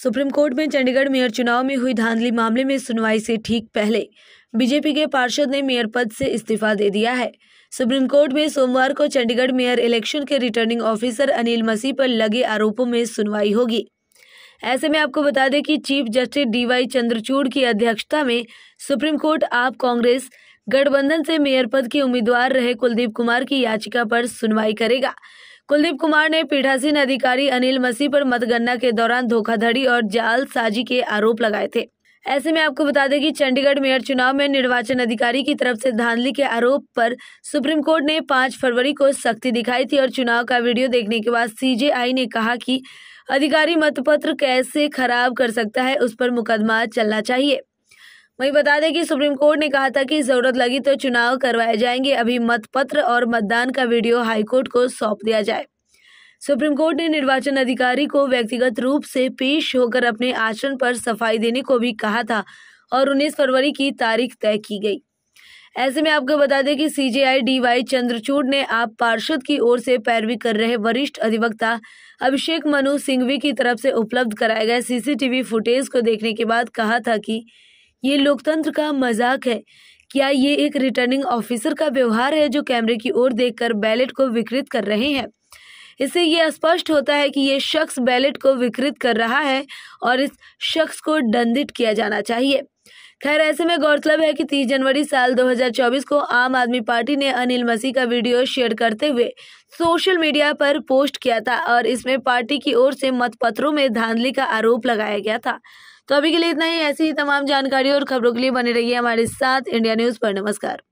supreme court में Chandigarh mayor चुनाव में हुई धांधली मामले में सुनवाई से ठीक पहले बीजेपी के पार्षद ने मेयर पद से इस्तीफा दे दिया है सुप्रीम कोर्ट में सोमवार को चंडीगढ़ मेयर इलेक्शन के रिटर्निंग ऑफिसर अनिल मसीह पर लगे आरोपों में सुनवाई होगी ऐसे में आपको बता दें कि चीफ जस्टिस डीवाई चंद्रचूड़ की अध्यक्षता में सुप्रीम कोर्ट आप कांग्रेस गठबंधन से मेयर पद के उम्मीदवार रहे कुलदीप कुमार की याचिका पर सुनवाई करेगा कुलदीप कुमार ने पीठासीन अधिकारी अनिल मसीह पर मतगणना के दौरान धोखाधड़ी और जालसाजी के आरोप लगाए थे ऐसे में आपको बता दें कि चंडीगढ़ मेयर चुनाव में निर्वाचन अधिकारी की तरफ से धांधली के आरोप पर सुप्रीम कोर्ट ने 5 फरवरी को सख्ती दिखाई थी और चुनाव का वीडियो देखने के बाद सीजेआई ने कहा कि अधिकारी मतपत्र कैसे खराब कर सकता है उस पर मुकदमा चलना चाहिए वहीं बता दें कि सुप्रीम कोर्ट ने कहा था कि जरूरत लगी तो चुनाव करवाए जाएंगे अभी मतपत्र और मतदान का वीडियो हाईकोर्ट को सौंप दिया जाए सुप्रीम कोर्ट ने निर्वाचन अधिकारी को व्यक्तिगत रूप से पेश होकर अपने आचरण पर सफाई देने को भी कहा था और उन्नीस फरवरी की तारीख तय की गई ऐसे में आपको बता दें कि डी वाई चंद्रचूड ने आप पार्षद की ओर से पैरवी कर रहे वरिष्ठ अधिवक्ता अभिषेक मनु सिंघवी की तरफ से उपलब्ध कराए गए सीसीटीवी फुटेज को देखने के बाद कहा था कि ये लोकतंत्र का मजाक है क्या ये एक रिटर्निंग ऑफिसर का व्यवहार है जो कैमरे की ओर देखकर बैलेट को विकृत कर रहे हैं इससे ये स्पष्ट होता है कि ये शख्स बैलेट को विकृत कर रहा है और इस शख्स को दंडित किया जाना चाहिए खैर ऐसे में गौरतलब है कि 30 जनवरी साल 2024 को आम आदमी पार्टी ने अनिल मसीह का वीडियो शेयर करते हुए सोशल मीडिया पर पोस्ट किया था और इसमें पार्टी की ओर से मतपत्रों में धांधली का आरोप लगाया गया था तो अभी के लिए इतना ही ऐसी ही तमाम जानकारी और खबरों के लिए बने रहिए हमारे साथ इंडिया न्यूज़ पर नमस्कार